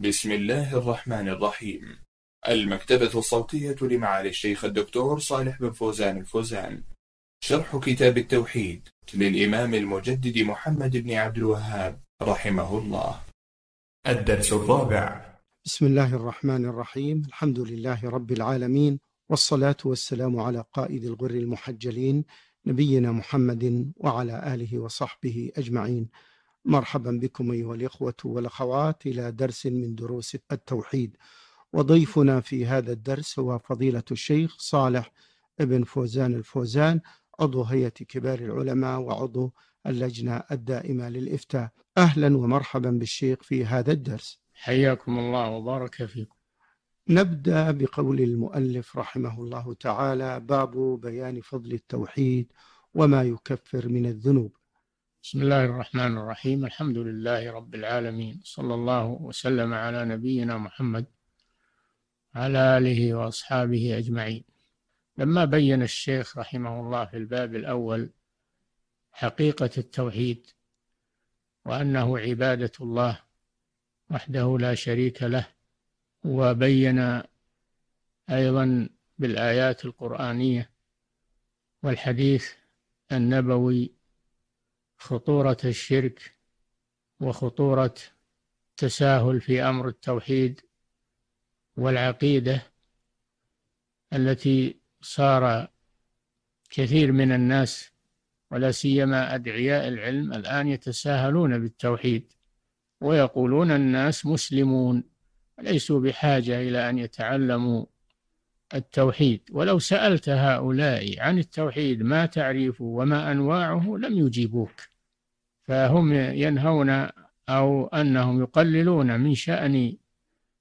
بسم الله الرحمن الرحيم المكتبة الصوتية لمعالي الشيخ الدكتور صالح بن فوزان الفوزان شرح كتاب التوحيد للإمام المجدد محمد بن عبد الوهاب رحمه الله الدرس الرابع بسم الله الرحمن الرحيم الحمد لله رب العالمين والصلاة والسلام على قائد الغر المحجلين نبينا محمد وعلى آله وصحبه أجمعين مرحبا بكم أيها الإخوة والأخوات إلى درس من دروس التوحيد وضيفنا في هذا الدرس هو فضيلة الشيخ صالح ابن فوزان الفوزان عضو هيئة كبار العلماء وعضو اللجنة الدائمة للإفتاء أهلا ومرحبا بالشيخ في هذا الدرس حياكم الله وبارك فيكم نبدأ بقول المؤلف رحمه الله تعالى باب بيان فضل التوحيد وما يكفر من الذنوب بسم الله الرحمن الرحيم الحمد لله رب العالمين صلى الله وسلم على نبينا محمد على آله وأصحابه أجمعين لما بين الشيخ رحمه الله في الباب الأول حقيقة التوحيد وأنه عبادة الله وحده لا شريك له وبين أيضا بالآيات القرآنية والحديث النبوي خطورة الشرك وخطورة التساهل في أمر التوحيد والعقيدة التي صار كثير من الناس ولا سيما أدعياء العلم الآن يتساهلون بالتوحيد ويقولون الناس مسلمون ليسوا بحاجة إلى أن يتعلموا التوحيد ولو سألت هؤلاء عن التوحيد ما تعريفه وما أنواعه لم يجيبوك فهم ينهون أو أنهم يقللون من شأن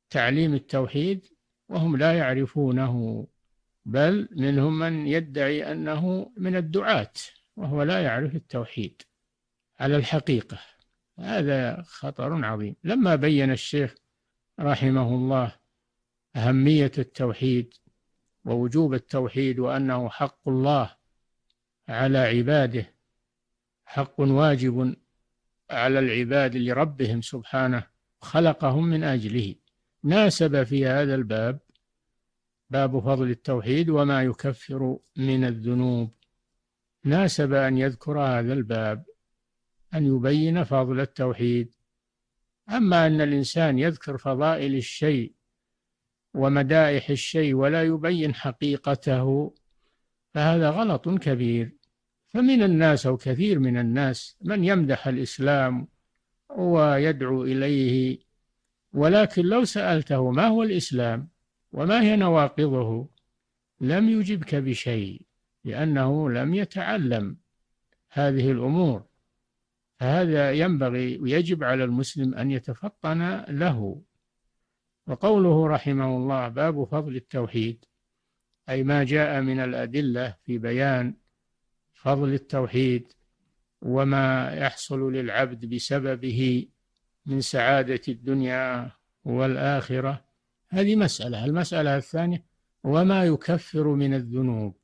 تعليم التوحيد وهم لا يعرفونه بل منهم من يدعي أنه من الدعاة وهو لا يعرف التوحيد على الحقيقة هذا خطر عظيم لما بين الشيخ رحمه الله أهمية التوحيد ووجوب التوحيد وأنه حق الله على عباده حق واجب على العباد لربهم سبحانه خلقهم من اجله ناسب في هذا الباب باب فضل التوحيد وما يكفر من الذنوب ناسب ان يذكر هذا الباب ان يبين فضل التوحيد اما ان الانسان يذكر فضائل الشيء ومدائح الشيء ولا يبين حقيقته فهذا غلط كبير فمن الناس أو كثير من الناس من يمدح الإسلام ويدعو إليه ولكن لو سألته ما هو الإسلام وما هي نواقضه لم يجبك بشيء لأنه لم يتعلم هذه الأمور فهذا ينبغي ويجب على المسلم أن يتفطن له وقوله رحمه الله باب فضل التوحيد أي ما جاء من الأدلة في بيان فضل التوحيد وما يحصل للعبد بسببه من سعادة الدنيا والآخرة هذه مسألة المسألة الثانية وما يكفر من الذنوب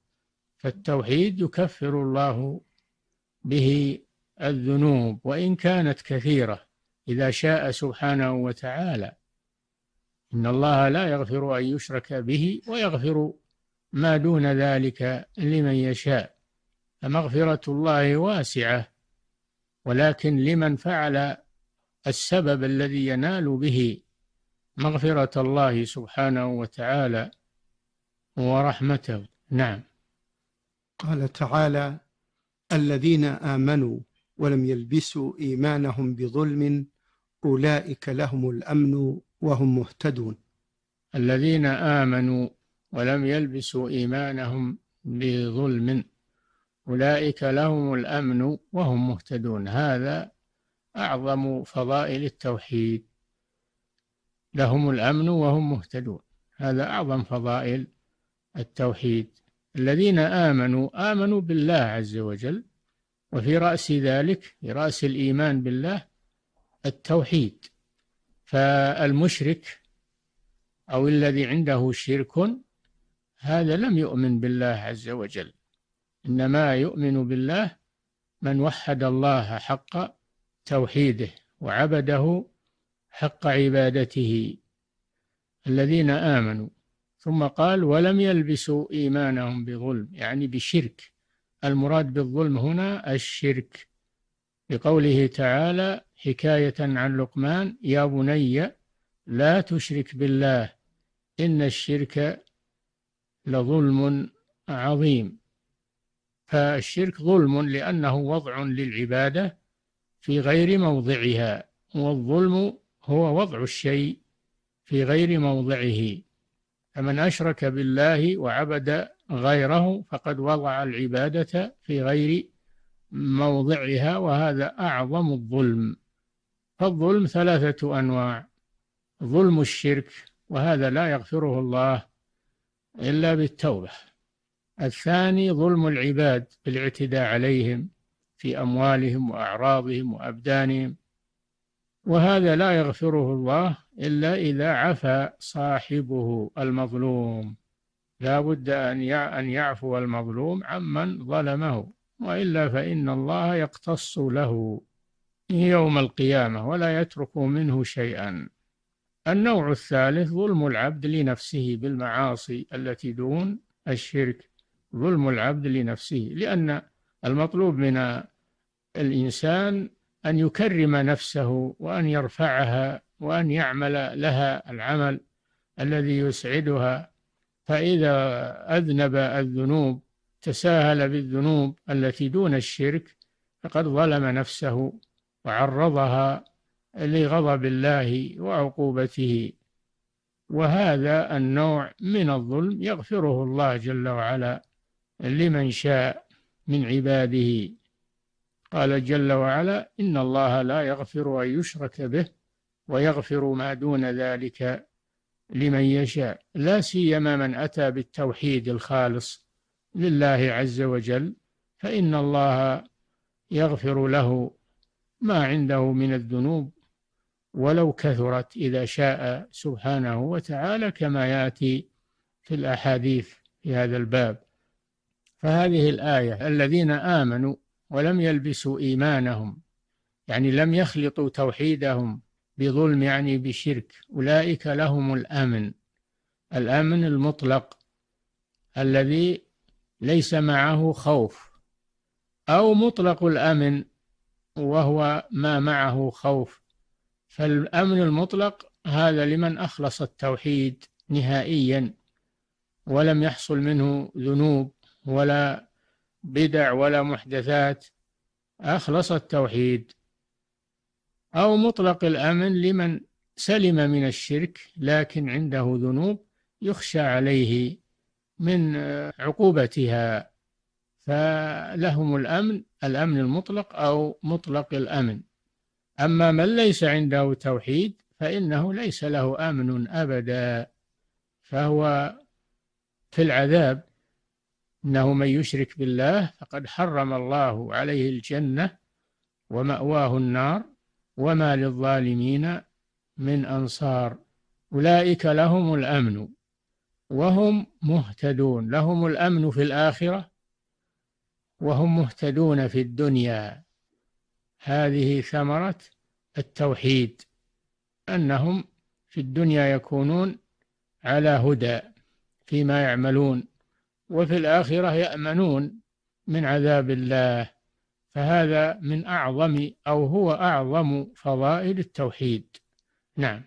فالتوحيد يكفر الله به الذنوب وإن كانت كثيرة إذا شاء سبحانه وتعالى إن الله لا يغفر أن يشرك به ويغفر ما دون ذلك لمن يشاء فمغفرة الله واسعة ولكن لمن فعل السبب الذي ينال به مغفرة الله سبحانه وتعالى ورحمته نعم قال تعالى الذين آمنوا ولم يلبسوا إيمانهم بظلم أولئك لهم الأمن وهم مهتدون الذين آمنوا ولم يلبسوا إيمانهم بظلم أولئك لهم الأمن وهم مهتدون هذا أعظم فضائل التوحيد لهم الأمن وهم مهتدون هذا أعظم فضائل التوحيد الذين آمنوا آمنوا بالله عز وجل وفي رأس ذلك في رأس الإيمان بالله التوحيد فالمشرك أو الذي عنده شرك هذا لم يؤمن بالله عز وجل إنما يؤمن بالله من وحد الله حق توحيده وعبده حق عبادته الذين آمنوا ثم قال ولم يلبسوا إيمانهم بظلم يعني بشرك المراد بالظلم هنا الشرك لقوله تعالى حكاية عن لقمان يا بني لا تشرك بالله إن الشرك لظلم عظيم فالشرك ظلم لأنه وضع للعبادة في غير موضعها والظلم هو وضع الشيء في غير موضعه فمن أشرك بالله وعبد غيره فقد وضع العبادة في غير موضعها وهذا أعظم الظلم فالظلم ثلاثة أنواع ظلم الشرك وهذا لا يغفره الله إلا بالتوبة الثاني ظلم العباد بالاعتداء عليهم في أموالهم وأعراضهم وأبدانهم وهذا لا يغفره الله إلا إذا عفى صاحبه المظلوم لا بد أن يعفو المظلوم عمن ظلمه وإلا فإن الله يقتص له يوم القيامة ولا يترك منه شيئا النوع الثالث ظلم العبد لنفسه بالمعاصي التي دون الشرك ظلم العبد لنفسه لأن المطلوب من الإنسان أن يكرم نفسه وأن يرفعها وأن يعمل لها العمل الذي يسعدها فإذا أذنب الذنوب تساهل بالذنوب التي دون الشرك فقد ظلم نفسه وعرضها لغضب الله وعقوبته وهذا النوع من الظلم يغفره الله جل وعلا لمن شاء من عباده قال جل وعلا إن الله لا يغفر أن يشرك به ويغفر ما دون ذلك لمن يشاء لا سيما من أتى بالتوحيد الخالص لله عز وجل فإن الله يغفر له ما عنده من الذنوب ولو كثرت إذا شاء سبحانه وتعالى كما يأتي في الأحاديث في هذا الباب فهذه الآية الذين آمنوا ولم يلبسوا إيمانهم يعني لم يخلطوا توحيدهم بظلم يعني بشرك أولئك لهم الأمن الأمن المطلق الذي ليس معه خوف أو مطلق الأمن وهو ما معه خوف فالأمن المطلق هذا لمن أخلص التوحيد نهائيا ولم يحصل منه ذنوب ولا بدع ولا محدثات أخلص التوحيد أو مطلق الأمن لمن سلم من الشرك لكن عنده ذنوب يخشى عليه من عقوبتها فلهم الأمن الأمن المطلق أو مطلق الأمن أما من ليس عنده توحيد فإنه ليس له أمن أبدا فهو في العذاب انه من يشرك بالله فقد حرم الله عليه الجنه وماواه النار وما للظالمين من انصار اولئك لهم الامن وهم مهتدون لهم الامن في الاخره وهم مهتدون في الدنيا هذه ثمره التوحيد انهم في الدنيا يكونون على هدى فيما يعملون وفي الآخرة يأمنون من عذاب الله فهذا من أعظم أو هو أعظم فضائل التوحيد نعم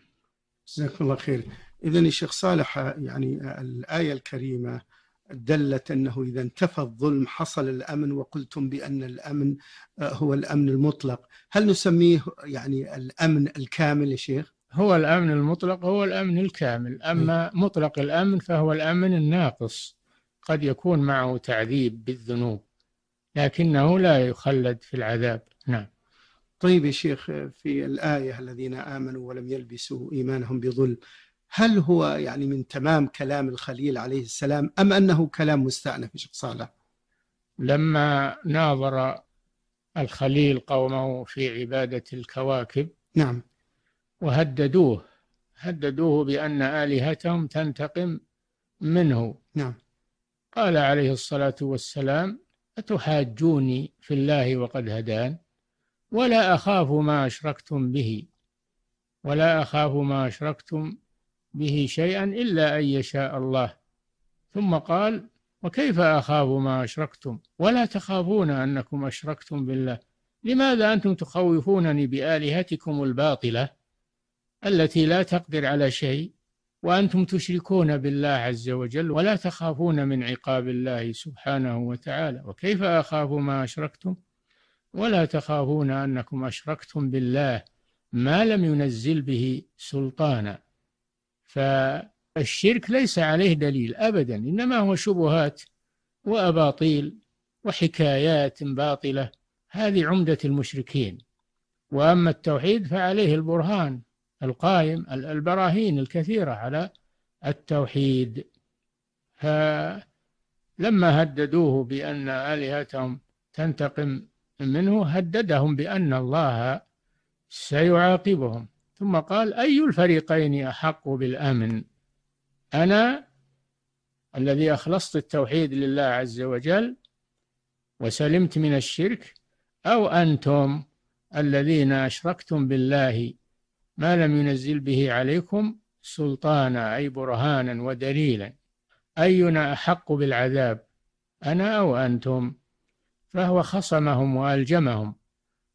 جزاك الله خير إذا الشيخ صالح يعني الآية الكريمة دلت أنه إذا انتفى الظلم حصل الأمن وقلتم بأن الأمن هو الأمن المطلق هل نسميه يعني الأمن الكامل يا شيخ؟ هو الأمن المطلق هو الأمن الكامل أما إيه. مطلق الأمن فهو الأمن الناقص قد يكون معه تعذيب بالذنوب لكنه لا يخلد في العذاب نعم طيب يا شيخ في الآية الذين آمنوا ولم يلبسوا إيمانهم بظلم هل هو يعني من تمام كلام الخليل عليه السلام أم أنه كلام مستأنف شيخ صالح لما ناظر الخليل قومه في عبادة الكواكب نعم وهددوه هددوه بأن آلهتهم تنتقم منه نعم قال عليه الصلاة والسلام أتحاجوني في الله وقد هدان ولا أخاف ما أشركتم به ولا أخاف ما أشركتم به شيئا إلا أن يشاء الله ثم قال وكيف أخاف ما أشركتم ولا تخافون أنكم أشركتم بالله لماذا أنتم تخوفونني بآلهتكم الباطلة التي لا تقدر على شيء وأنتم تشركون بالله عز وجل ولا تخافون من عقاب الله سبحانه وتعالى وكيف أخاف ما أشركتم ولا تخافون أنكم أشركتم بالله ما لم ينزل به سلطانا فالشرك ليس عليه دليل أبدا إنما هو شبهات وأباطيل وحكايات باطلة هذه عمدة المشركين وأما التوحيد فعليه البرهان القائم البراهين الكثيرة على التوحيد فلما هددوه بأن آلهتهم تنتقم منه هددهم بأن الله سيعاقبهم ثم قال أي الفريقين أحق بالأمن أنا الذي أخلصت التوحيد لله عز وجل وسلمت من الشرك أو أنتم الذين أشركتم بالله ما لم ينزل به عليكم سلطانا أي برهانا ودليلا أينا أحق بالعذاب أنا أو أنتم فهو خصمهم وألجمهم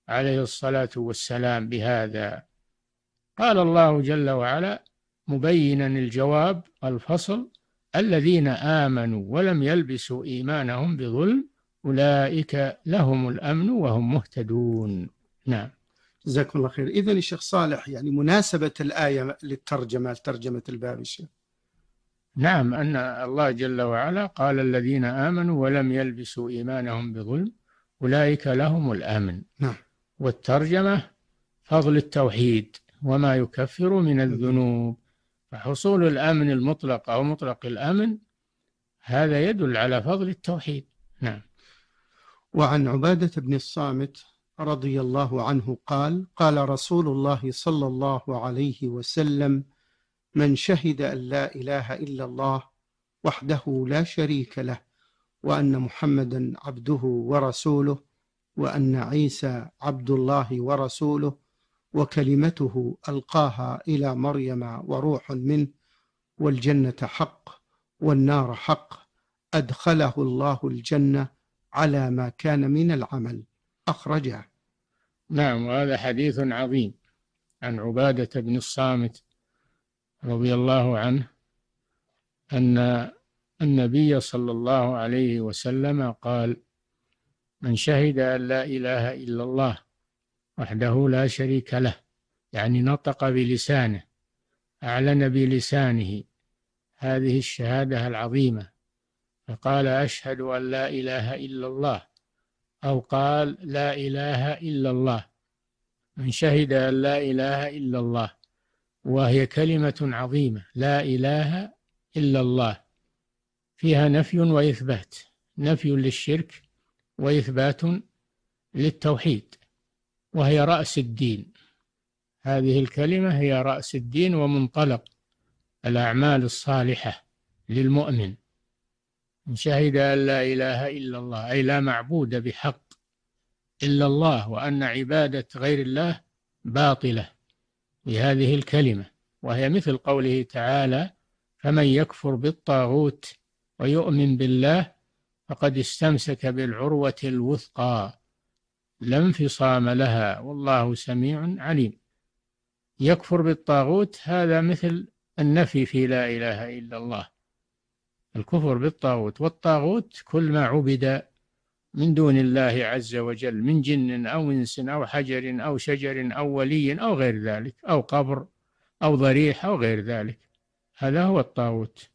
عليه الصلاة والسلام بهذا قال الله جل وعلا مبينا الجواب الفصل الذين آمنوا ولم يلبسوا إيمانهم بظلم أولئك لهم الأمن وهم مهتدون نعم جزاكم الله خير إذا الشيخ صالح يعني مناسبة الآية للترجمة لترجمه الباب الشيخ نعم أن الله جل وعلا قال الذين آمنوا ولم يلبسوا إيمانهم بظلم أولئك لهم الأمن نعم. والترجمة فضل التوحيد وما يكفر من الذنوب فحصول الأمن المطلق أو مطلق الأمن هذا يدل على فضل التوحيد نعم وعن عبادة بن الصامت رضي الله عنه قال قال رسول الله صلى الله عليه وسلم من شهد أن لا إله إلا الله وحده لا شريك له وأن محمدا عبده ورسوله وأن عيسى عبد الله ورسوله وكلمته ألقاها إلى مريم وروح منه والجنة حق والنار حق أدخله الله الجنة على ما كان من العمل أخرجه نعم وهذا حديث عظيم عن عبادة بن الصامت رضي الله عنه أن النبي صلى الله عليه وسلم قال من شهد أن لا إله إلا الله وحده لا شريك له يعني نطق بلسانه أعلن بلسانه هذه الشهادة العظيمة فقال أشهد أن لا إله إلا الله أو قال لا إله إلا الله من شهد أن لا إله إلا الله وهي كلمة عظيمة لا إله إلا الله فيها نفي وإثبات نفي للشرك وإثبات للتوحيد وهي رأس الدين هذه الكلمة هي رأس الدين ومنطلق الأعمال الصالحة للمؤمن من شهد أن لا إله إلا الله أي لا معبود بحق إلا الله وأن عبادة غير الله باطلة بهذه الكلمة وهي مثل قوله تعالى فمن يكفر بالطاغوت ويؤمن بالله فقد استمسك بالعروة الوثقى لا انفصام لها والله سميع عليم يكفر بالطاغوت هذا مثل النفي في لا إله إلا الله الكفر بالطاغوت والطاغوت كل ما عبد من دون الله عز وجل من جن أو إنس أو حجر أو شجر أو ولي أو غير ذلك أو قبر أو ضريح أو غير ذلك هذا هو الطاغوت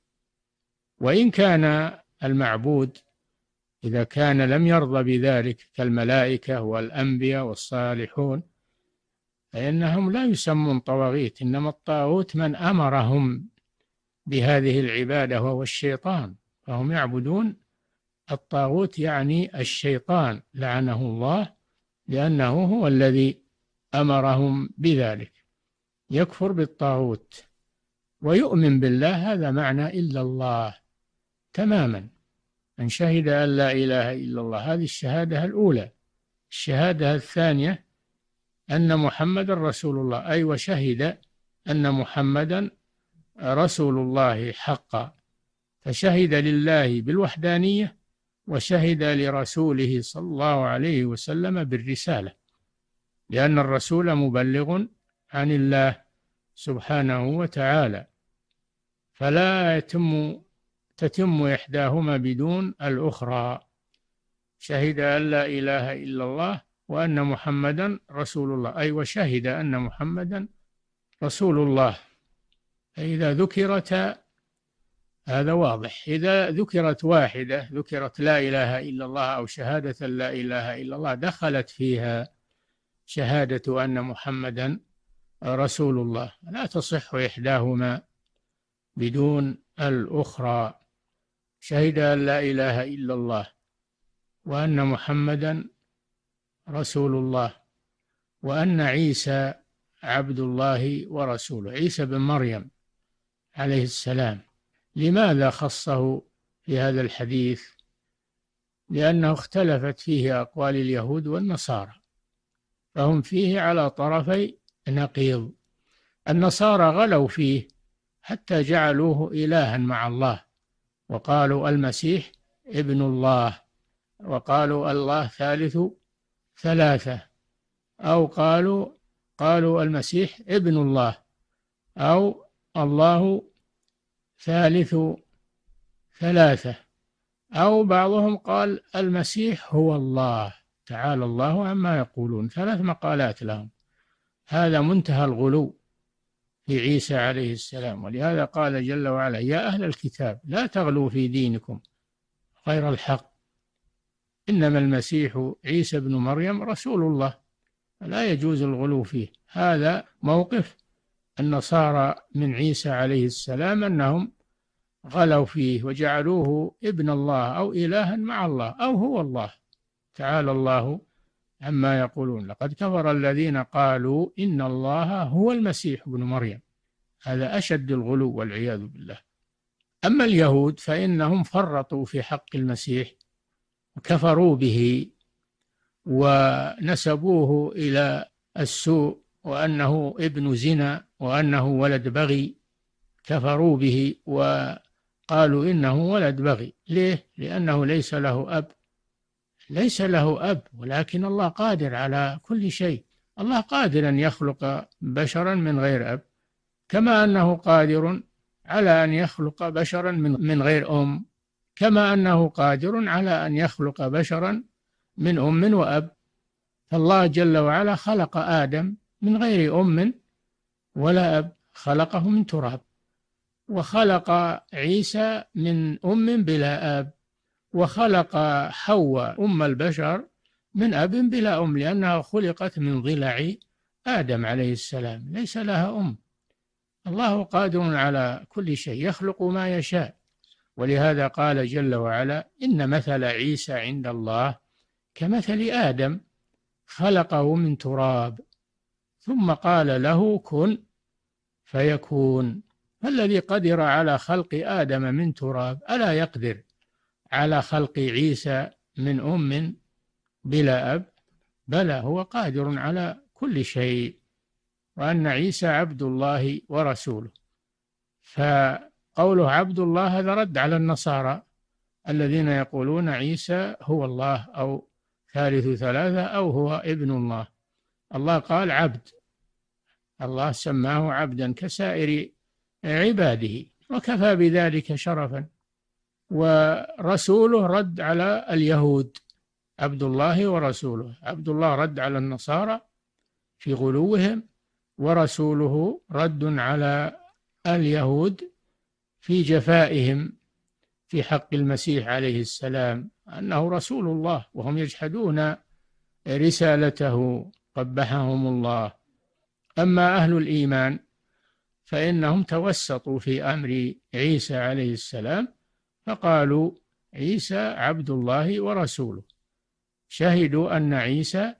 وإن كان المعبود إذا كان لم يرضى بذلك كالملائكة والأنبياء والصالحون فإنهم لا يسمون طواغيت إنما الطاغوت من أمرهم بهذه العبادة وهو الشيطان فهم يعبدون الطاغوت يعني الشيطان لعنه الله لأنه هو الذي أمرهم بذلك يكفر بالطاغوت ويؤمن بالله هذا معنى إلا الله تماما من شهد أن لا إله إلا الله هذه الشهادة الأولى الشهادة الثانية أن محمد رسول الله أي أيوة وشهد أن محمدا رسول الله حقا فشهد لله بالوحدانية وشهد لرسوله صلى الله عليه وسلم بالرسالة لأن الرسول مبلغ عن الله سبحانه وتعالى فلا يتم تتم إحداهما بدون الأخرى شهد أن لا إله إلا الله وأن محمدا رسول الله أي وشهد أن محمدا رسول الله فإذا ذكرت هذا واضح إذا ذكرت واحدة ذكرت لا إله إلا الله أو شهادة لا إله إلا الله دخلت فيها شهادة أن محمدا رسول الله لا تصح إحداهما بدون الأخرى شهد أن لا إله إلا الله وأن محمدا رسول الله وأن عيسى عبد الله ورسوله عيسى بن مريم عليه السلام لماذا خصه في هذا الحديث لأنه اختلفت فيه أقوال اليهود والنصارى فهم فيه على طرفي نقيض النصارى غلوا فيه حتى جعلوه إلها مع الله وقالوا المسيح ابن الله وقالوا الله ثالث ثلاثة أو قالوا قالوا المسيح ابن الله أو الله ثالث ثلاثة أو بعضهم قال المسيح هو الله تعالى الله عما يقولون ثلاث مقالات لهم هذا منتهى الغلو في عيسى عليه السلام ولهذا قال جل وعلا يا أهل الكتاب لا تغلوا في دينكم غير الحق إنما المسيح عيسى بن مريم رسول الله لا يجوز الغلو فيه هذا موقف النصارى من عيسى عليه السلام أنهم غلوا فيه وجعلوه ابن الله أو إلها مع الله أو هو الله تعالى الله عما يقولون لقد كفر الذين قالوا إن الله هو المسيح ابن مريم هذا أشد الغلو والعياذ بالله أما اليهود فإنهم فرطوا في حق المسيح وكفروا به ونسبوه إلى السوء وأنه ابن زنا وأنه ولد بغي كفروا به وقالوا إنه ولد بغي ليه؟ لأنه ليس له أب ليس له أب ولكن الله قادر على كل شيء الله قادر أن يخلق بشرا من غير أب كما أنه قادر على أن يخلق بشرا من, غير أم كما أنه قادر على أن يخلق بشرا من أم وأب فالله جل وعلا خلق آدم من غير أم ولا أب خلقه من تراب وخلق عيسى من أم بلا أب وخلق حواء أم البشر من أب بلا أم لأنها خلقت من ضلع آدم عليه السلام ليس لها أم الله قادر على كل شيء يخلق ما يشاء ولهذا قال جل وعلا إن مثل عيسى عند الله كمثل آدم خلقه من تراب ثم قال له كن فيكون فالذي قدر على خلق آدم من تراب ألا يقدر على خلق عيسى من أم بلا أب بلى هو قادر على كل شيء وأن عيسى عبد الله ورسوله فقوله عبد الله هذا رد على النصارى الذين يقولون عيسى هو الله أو ثالث ثلاثة أو هو ابن الله الله قال عبد الله سماه عبدا كسائر عباده وكفى بذلك شرفا ورسوله رد على اليهود عبد الله ورسوله عبد الله رد على النصارى في غلوهم ورسوله رد على اليهود في جفائهم في حق المسيح عليه السلام انه رسول الله وهم يجحدون رسالته قبحهم الله أما أهل الإيمان فإنهم توسطوا في أمر عيسى عليه السلام فقالوا عيسى عبد الله ورسوله شهدوا أن عيسى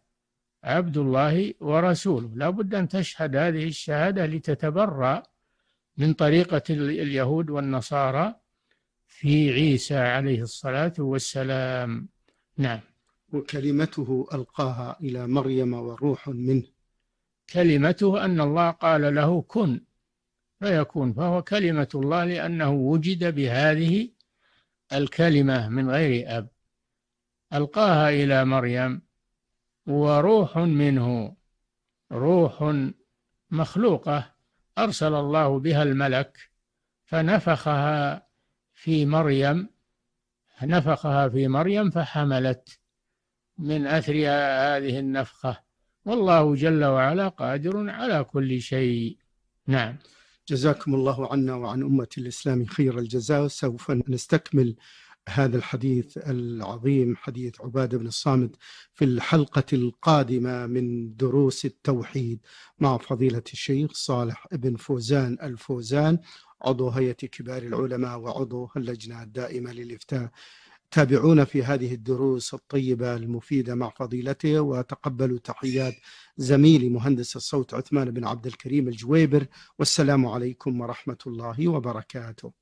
عبد الله ورسوله لا بد أن تشهد هذه الشهادة لتتبرأ من طريقة اليهود والنصارى في عيسى عليه الصلاة والسلام نعم وكلمته ألقاها إلى مريم وروح منه كلمته أن الله قال له كن فيكون فهو كلمة الله لأنه وجد بهذه الكلمة من غير أب ألقاها إلى مريم وروح منه روح مخلوقة أرسل الله بها الملك فنفخها في مريم نفخها في مريم فحملت من أثر هذه النفخة والله جل وعلا قادر على كل شيء نعم جزاكم الله عنا وعن أمة الإسلام خير الجزاء سوف نستكمل هذا الحديث العظيم حديث عباده بن الصامت في الحلقه القادمه من دروس التوحيد مع فضيله الشيخ صالح بن فوزان الفوزان عضو هيئه كبار العلماء وعضو اللجنه الدائمه للافتاء تابعونا في هذه الدروس الطيبة المفيدة مع فضيلته وتقبلوا تحيات زميلي مهندس الصوت عثمان بن عبد الكريم الجويبر والسلام عليكم ورحمة الله وبركاته